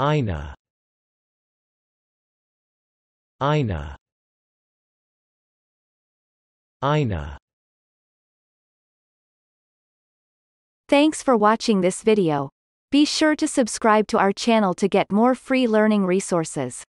Ina Ina Ina Thanks for watching this video. Be sure to subscribe to our channel to get more free learning resources.